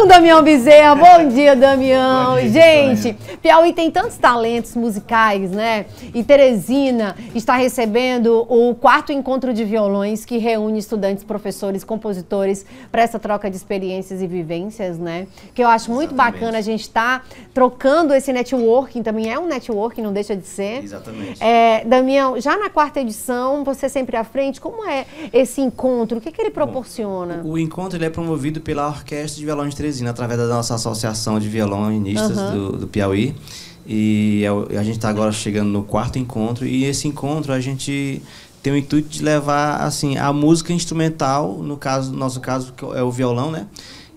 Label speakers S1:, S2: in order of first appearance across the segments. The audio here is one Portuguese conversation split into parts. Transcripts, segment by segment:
S1: com o Damião Bezerra. Bom dia, Damião. Bom dia, Gente, Piauí tem tantos talentos musicais, né? E Teresina está recebendo o quarto encontro de violões que reúne estudantes, professores, compositores para essa troca de experiências e vivências, né? Que eu acho muito bacana a gente estar tá trocando esse networking. Também é um networking, não deixa de ser. Exatamente. É, Damião, já na quarta edição, você sempre à frente, como é esse encontro? O que, que ele proporciona? Bom,
S2: o encontro ele é promovido pela Orquestra de Violões de Teresina Teresina, através da nossa associação de violonistas uhum. do, do Piauí. E é a gente está agora chegando no quarto encontro. E esse encontro a gente tem o intuito de levar assim a música instrumental, no caso, no nosso caso é o violão, né?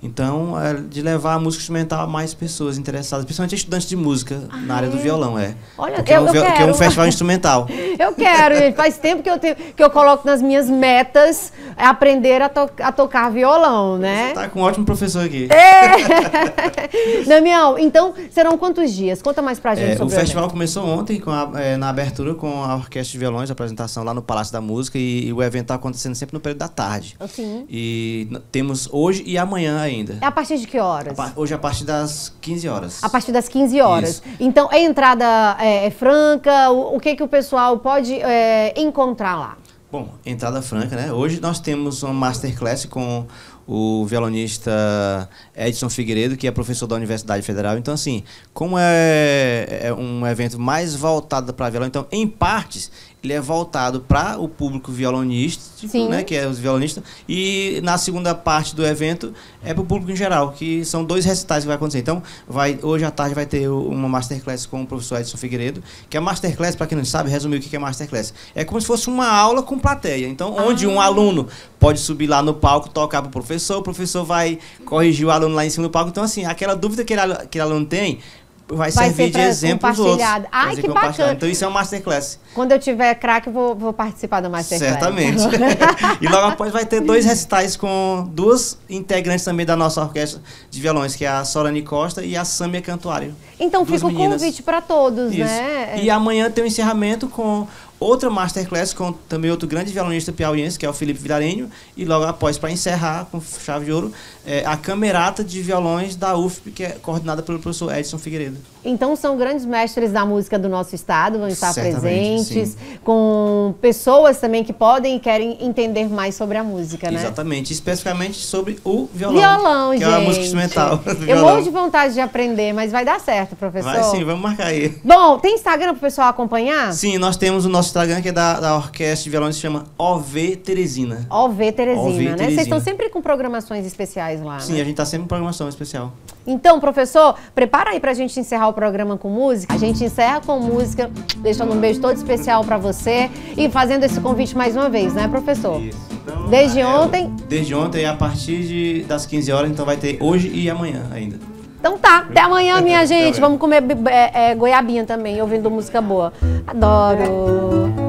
S2: Então, é de levar a música instrumental a mais pessoas interessadas, principalmente estudantes de música ah, na área é? do violão, é. Olha, Porque é eu, é, um, eu é um festival instrumental.
S1: Eu quero, gente. Faz tempo que eu, tenho, que eu coloco nas minhas metas aprender a, to a tocar violão, né? Você tá com
S2: um ótimo professor aqui.
S1: É. Damião, então serão quantos dias? Conta mais pra gente é, sobre o festival. O
S2: começou ontem com a, é, na abertura com a Orquestra de Violões, a apresentação lá no Palácio da Música, e, e o evento está acontecendo sempre no período da tarde. Assim. E temos hoje e amanhã aí ainda. É
S1: a partir de que horas? A
S2: hoje é a partir das 15 horas. A
S1: partir das 15 horas. Isso. Então, a entrada é, é franca, o, o, que, que o pessoal pode é, encontrar lá?
S2: Bom, entrada franca, né? Hoje nós temos uma masterclass com o violonista Edson Figueiredo, que é professor da Universidade Federal. Então, assim, como é, é um evento mais voltado para violão, então, em partes, ele é voltado para o público violonista, tipo, né, que é os violonistas, e na segunda parte do evento é para o público em geral, que são dois recitais que vai acontecer. Então, vai, hoje à tarde vai ter uma masterclass com o professor Edson Figueiredo, que é masterclass, para quem não sabe, resumir o que é masterclass. É como se fosse uma aula com plateia. Então, onde ah. um aluno pode subir lá no palco, tocar para o professor, o professor vai corrigir o aluno lá em cima do palco. Então, assim, aquela dúvida que aquele aluno tem, vai, vai servir de exemplo para os outros. Ai, que bacana. Então isso é um masterclass.
S1: Quando eu tiver craque, vou, vou participar do masterclass. Certamente.
S2: e logo após vai ter dois recitais com duas integrantes também da nossa orquestra de violões, que é a Sorani Costa e a Samia Cantuário.
S1: Então fica o convite para todos, isso. né? E
S2: amanhã tem o um encerramento com Outra masterclass com também outro grande violonista piauiense, que é o Felipe Vidarenho, e logo após, para encerrar com chave de ouro, é a Camerata de Violões da UFP, que é coordenada pelo professor Edson Figueiredo.
S1: Então são grandes mestres da música do nosso estado, vão estar Certamente, presentes, sim. com pessoas também que podem e querem entender mais sobre a música, né?
S2: Exatamente, especificamente sobre o violão. Violão, que é gente. é a música instrumental. Eu morro de
S1: vontade de aprender, mas vai dar certo, professor. Vai sim,
S2: vamos marcar aí.
S1: Bom, tem Instagram pro pessoal acompanhar? Sim,
S2: nós temos o nosso Instagram que é da, da orquestra de violões, se chama OV Teresina.
S1: OV Teresina, OV né? Teresina. Vocês estão sempre com programações especiais lá, Sim, né?
S2: a gente está sempre com programação especial.
S1: Então, professor, prepara aí pra gente encerrar o programa com música. A gente encerra com música, deixando um beijo todo especial para você e fazendo esse convite mais uma vez, né, professor? Isso. Então, desde é, ontem?
S2: Desde ontem, a partir de, das 15 horas, então vai ter hoje e amanhã ainda.
S1: Então tá, até amanhã, minha gente. Vamos comer é, é, goiabinha também, ouvindo música boa. Adoro!